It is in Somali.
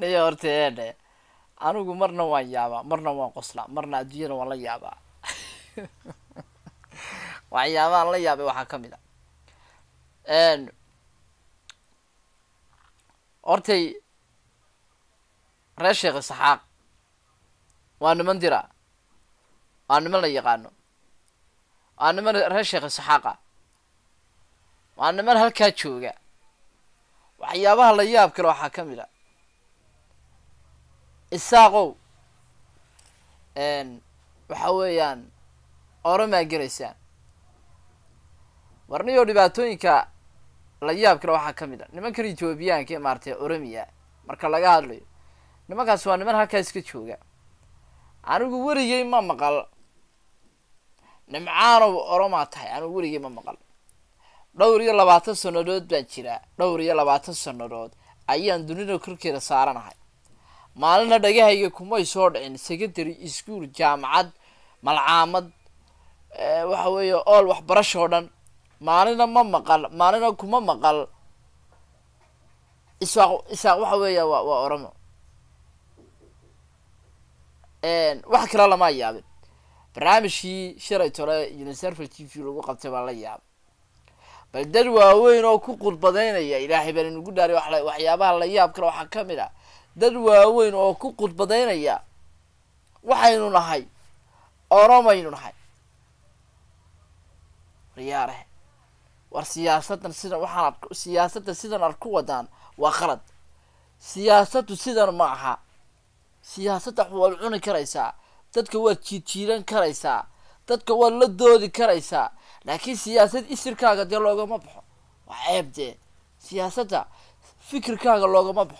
dhaya horta ee anigu marna waan yaabaa marna waan qoslaa marna adduunyana waan la yaabaa waxyaabahan la yaabay waxaa ka mid a ah. hortay reer sheekh isxaaq waa niman dira waa niman la yaqaano waa niman reer sheekh isxaaqa waa niman halkaa jooga waxyaabaha la yaab kale waxaa ka mid a isaaqow waxa weeyaan oromaa gelaysaan warniyoo dhibaatooyinka la yaab kale waxaa ka mid a nimankan ethoobiyaanka ee maaratay oromiya marka laga hadlayo nimankaas waa niman halkaa iska jooga anigu werigey ma maqal nimcaanow oromaa tahay anigu werigey ma maqal dhowr iyo labaatan sannadood baan jiraa dhowr iyo labaatan sannadood ayaan dunida korkeeda saaranahay maalina dhagahayga kumay soo dhicin secondary school jaamacad malcaamad waxa weeye ool waxbarasho o dhan maalina ma maqal maalina kuma maqal isaaq isaaq waxa weeya wa waa oromo wax kale lama yaabin barnaamijkii shalay tole uniserval t v lagu qabtay baa la yaabay bal dad waaweyn oo ku qudbadaynaya ilaahay baan inugu dhaaray waxyaabaha la yaab kale waxaa ka mid ah dad waaweyn oo ku qudbadaynaya waxaynu nahay oromaynu nahay waryaarahe war siyaasadan sidan waxaan a siyaasadda sidan arku wadaan waa khalad siyaasaddu sidan ma aha siyaasadda waad cuni karaysaa dadka waad jiidjiidan karaysaa dadka waad la doodi karaysaa laakiin siyaasad isirkaaga dee loogama baxo waa ceeb dee siyaasadda fikirkaaga loogama baxo